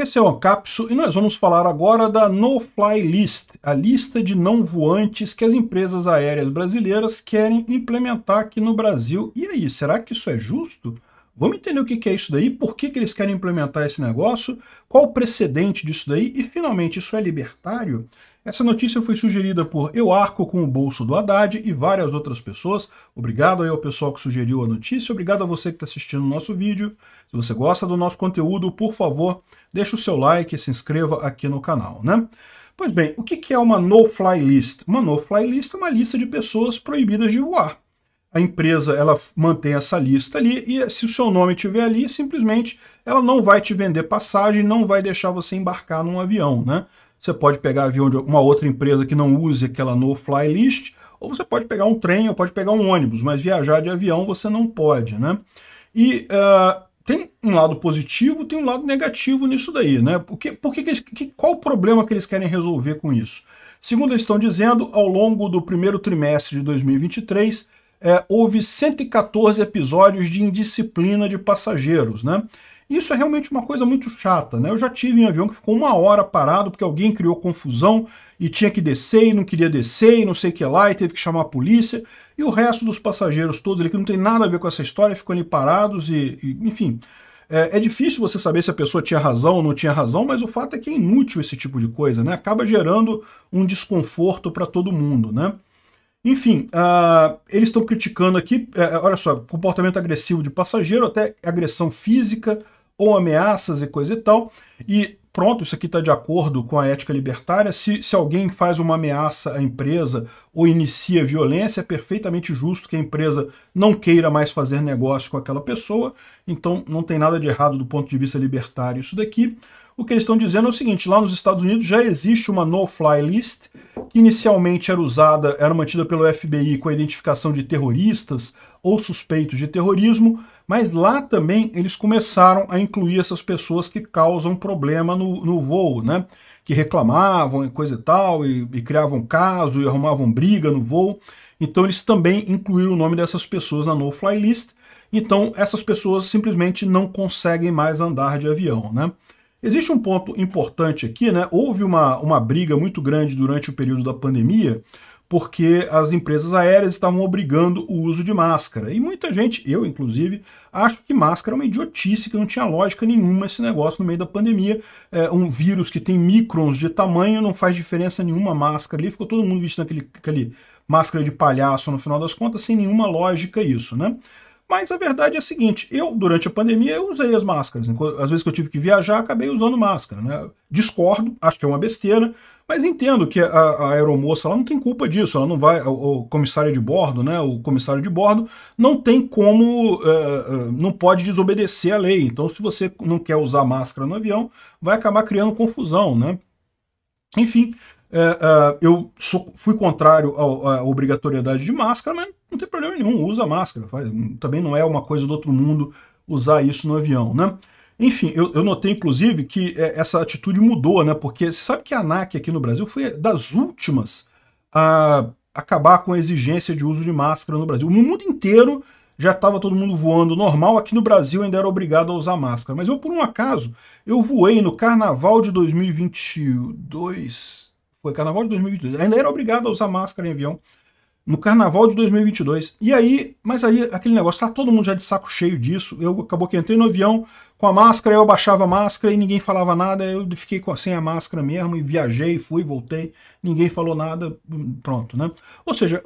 Esse é o Ancapsu e nós vamos falar agora da No-Fly List, a lista de não voantes que as empresas aéreas brasileiras querem implementar aqui no Brasil. E aí, será que isso é justo? Vamos entender o que é isso daí, por que, que eles querem implementar esse negócio, qual o precedente disso daí e, finalmente, isso é libertário? Essa notícia foi sugerida por Eu Arco com o Bolso do Haddad e várias outras pessoas. Obrigado aí ao pessoal que sugeriu a notícia, obrigado a você que está assistindo o nosso vídeo. Se você gosta do nosso conteúdo, por favor, deixa o seu like e se inscreva aqui no canal, né? Pois bem, o que é uma no-fly list? Uma no-fly list é uma lista de pessoas proibidas de voar. A empresa ela mantém essa lista ali e se o seu nome estiver ali, simplesmente ela não vai te vender passagem, não vai deixar você embarcar num avião, né? Você pode pegar avião de uma outra empresa que não use aquela no-fly list, ou você pode pegar um trem, ou pode pegar um ônibus, mas viajar de avião você não pode, né? E uh, tem um lado positivo, tem um lado negativo nisso daí, né? Porque, porque que eles, que, qual o problema que eles querem resolver com isso? Segundo eles estão dizendo, ao longo do primeiro trimestre de 2023, é, houve 114 episódios de indisciplina de passageiros, né? Isso é realmente uma coisa muito chata, né? Eu já tive um avião que ficou uma hora parado porque alguém criou confusão e tinha que descer e não queria descer e não sei o que lá e teve que chamar a polícia. E o resto dos passageiros todos ali, que não tem nada a ver com essa história, ficam ali parados e, e enfim... É, é, difícil você saber se a pessoa tinha razão ou não tinha razão, mas o fato é que é inútil esse tipo de coisa, né? Acaba gerando um desconforto para todo mundo, né? Enfim, uh, eles estão criticando aqui, uh, olha só, comportamento agressivo de passageiro, até agressão física, ou ameaças e coisa e tal. E pronto, isso aqui está de acordo com a ética libertária. Se, se alguém faz uma ameaça à empresa ou inicia violência, é perfeitamente justo que a empresa não queira mais fazer negócio com aquela pessoa. Então não tem nada de errado do ponto de vista libertário isso daqui o que eles estão dizendo é o seguinte, lá nos Estados Unidos já existe uma no-fly list, que inicialmente era usada, era mantida pelo FBI com a identificação de terroristas ou suspeitos de terrorismo, mas lá também eles começaram a incluir essas pessoas que causam problema no, no voo, né? Que reclamavam e coisa e tal, e, e criavam caso, e arrumavam briga no voo. Então eles também incluíram o nome dessas pessoas na no-fly list, então essas pessoas simplesmente não conseguem mais andar de avião, né? Existe um ponto importante aqui, né? Houve uma, uma briga muito grande durante o período da pandemia, porque as empresas aéreas estavam obrigando o uso de máscara. E muita gente, eu inclusive, acho que máscara é uma idiotice, que não tinha lógica nenhuma esse negócio no meio da pandemia. É, um vírus que tem microns de tamanho, não faz diferença nenhuma máscara ali, ficou todo mundo vestindo aquele, aquele máscara de palhaço no final das contas, sem nenhuma lógica isso, né? Mas a verdade é a seguinte, eu, durante a pandemia, eu usei as máscaras. Às vezes que eu tive que viajar, acabei usando máscara. Né? Discordo, acho que é uma besteira, mas entendo que a, a aeromoça ela não tem culpa disso, ela não vai, o, o, comissário de bordo, né, o comissário de bordo não tem como, uh, não pode desobedecer a lei. Então, se você não quer usar máscara no avião, vai acabar criando confusão, né? Enfim, é, é, eu sou, fui contrário à obrigatoriedade de máscara, mas não tem problema nenhum, usa máscara. Faz, também não é uma coisa do outro mundo usar isso no avião, né? Enfim, eu, eu notei, inclusive, que é, essa atitude mudou, né? Porque você sabe que a ANAC aqui no Brasil foi das últimas a acabar com a exigência de uso de máscara no Brasil. No mundo inteiro já estava todo mundo voando normal, aqui no Brasil ainda era obrigado a usar máscara. Mas eu, por um acaso, eu voei no carnaval de 2022, foi carnaval de 2022. Ainda era obrigado a usar máscara em avião no carnaval de 2022. E aí, mas aí aquele negócio, tá todo mundo já de saco cheio disso. Eu acabou que entrei no avião, com a máscara, eu baixava a máscara e ninguém falava nada, eu fiquei sem a máscara mesmo e viajei, fui, voltei, ninguém falou nada, pronto, né? Ou seja,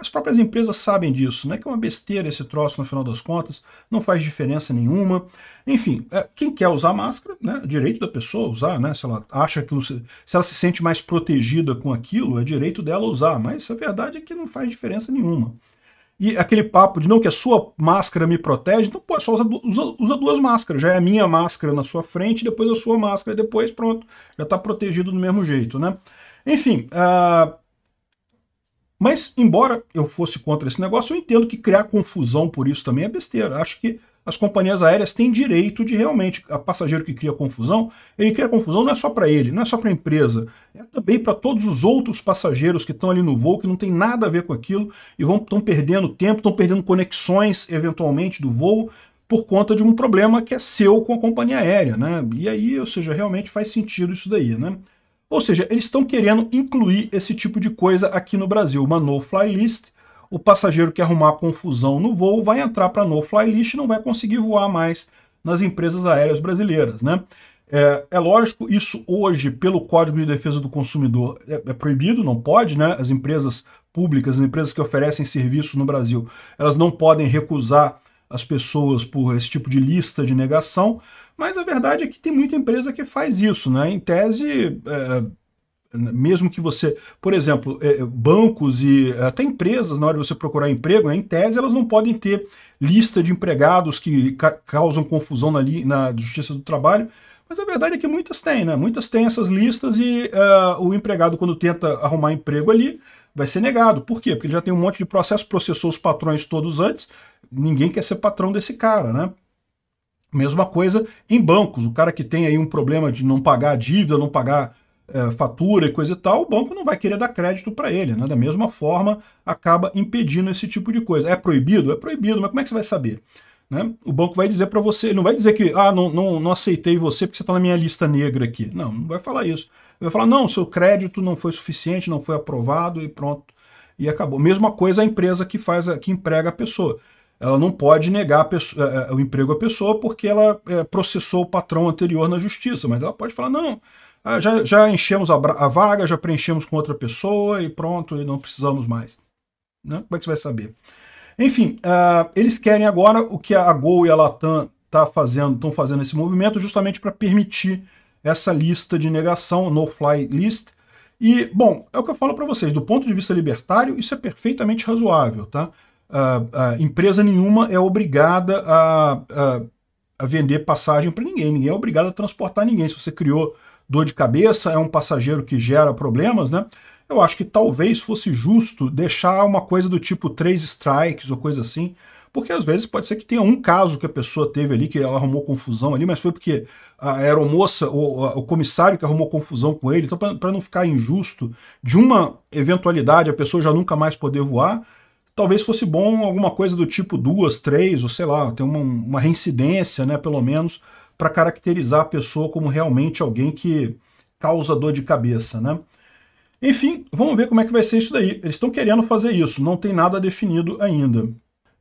as próprias empresas sabem disso, né? Que é uma besteira esse troço no final das contas, não faz diferença nenhuma. Enfim, é, quem quer usar máscara, né? Direito da pessoa usar, né? Se ela acha que se ela se sente mais protegida com aquilo, é direito dela usar, mas a verdade é que não faz diferença nenhuma. E aquele papo de não que a sua máscara me protege, então pô, é só usa, usa, usa duas máscaras. Já é a minha máscara na sua frente, depois a sua máscara, depois pronto, já está protegido do mesmo jeito, né? Enfim, uh, mas, embora eu fosse contra esse negócio, eu entendo que criar confusão por isso também é besteira. Acho que as companhias aéreas têm direito de realmente, a passageiro que cria confusão, ele cria confusão não é só para ele, não é só para a empresa, é também para todos os outros passageiros que estão ali no voo, que não tem nada a ver com aquilo, e estão perdendo tempo, estão perdendo conexões, eventualmente, do voo, por conta de um problema que é seu com a companhia aérea, né? E aí, ou seja, realmente faz sentido isso daí, né? Ou seja, eles estão querendo incluir esse tipo de coisa aqui no Brasil, uma no-fly list. O passageiro que arrumar confusão no voo vai entrar para no-fly list e não vai conseguir voar mais nas empresas aéreas brasileiras. Né? É, é, lógico, isso hoje, pelo Código de Defesa do Consumidor, é, é proibido, não pode, né? As empresas públicas, as empresas que oferecem serviços no Brasil, elas não podem recusar as pessoas por esse tipo de lista de negação, mas a verdade é que tem muita empresa que faz isso, né? Em tese, é, mesmo que você, por exemplo, é, bancos e até empresas, na hora de você procurar emprego, né, em tese elas não podem ter lista de empregados que ca causam confusão na, na justiça do trabalho, mas a verdade é que muitas têm, né? Muitas têm essas listas e uh, o empregado, quando tenta arrumar emprego ali, vai ser negado. Por quê? Porque ele já tem um monte de processo, processou os patrões todos antes, ninguém quer ser patrão desse cara, né? Mesma coisa em bancos. O cara que tem aí um problema de não pagar dívida, não pagar é, fatura e coisa e tal, o banco não vai querer dar crédito para ele. Né? Da mesma forma, acaba impedindo esse tipo de coisa. É proibido? É proibido, mas como é que você vai saber? Né? O banco vai dizer para você, não vai dizer que ah, não, não, não aceitei você porque você está na minha lista negra aqui. Não, não vai falar isso. Vai falar, não, seu crédito não foi suficiente, não foi aprovado e pronto. E acabou. Mesma coisa a empresa que faz, que emprega a pessoa ela não pode negar pessoa, eh, eh, o emprego à pessoa porque ela é, processou o patrão anterior na justiça, mas ela pode falar, não, ah, já, já enchemos a, a, vaga, já preenchemos com outra pessoa e pronto, e não precisamos mais. Né? Como é que você vai saber? Enfim, uh, eles querem agora o que a Gol e a Latam tá fazendo, estão fazendo esse movimento justamente para permitir essa lista de negação, no-fly list, e, bom, é o que eu falo para vocês, do ponto de vista libertário, isso é perfeitamente razoável, tá? a empresa nenhuma é obrigada a, a, a vender passagem para ninguém, ninguém é obrigado a transportar ninguém. Se você criou dor de cabeça, é um passageiro que gera problemas, né? Eu acho que talvez fosse justo deixar uma coisa do tipo três strikes ou coisa assim, porque às vezes pode ser que tenha um caso que a pessoa teve ali, que ela arrumou confusão ali, mas foi porque a aeromoça, ou o comissário que arrumou confusão com ele, então para não ficar injusto, de uma eventualidade a pessoa já nunca mais poder voar, talvez fosse bom alguma coisa do tipo duas, três, ou sei lá, ter uma, uma reincidência, né, pelo menos, para caracterizar a pessoa como realmente alguém que causa dor de cabeça, né? Enfim, vamos ver como é que vai ser isso daí. Eles estão querendo fazer isso, não tem nada definido ainda.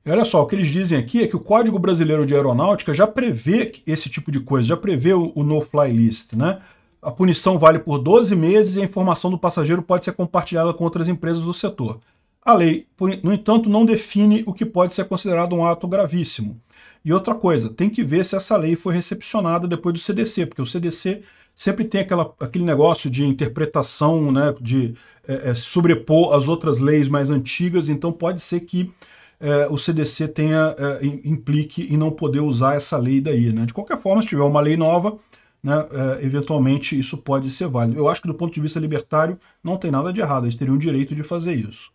E olha só, o que eles dizem aqui é que o Código Brasileiro de Aeronáutica já prevê esse tipo de coisa, já prevê o, o no-fly list, né? A punição vale por 12 meses e a informação do passageiro pode ser compartilhada com outras empresas do setor. A lei, no entanto, não define o que pode ser considerado um ato gravíssimo. E outra coisa, tem que ver se essa lei foi recepcionada depois do CDC, porque o CDC sempre tem aquela, aquele negócio de interpretação, né, de é, é, sobrepor as outras leis mais antigas, então pode ser que é, o CDC tenha, é, implique em não poder usar essa lei daí. Né? De qualquer forma, se tiver uma lei nova, né, é, eventualmente isso pode ser válido. Eu acho que do ponto de vista libertário não tem nada de errado, eles teriam o direito de fazer isso.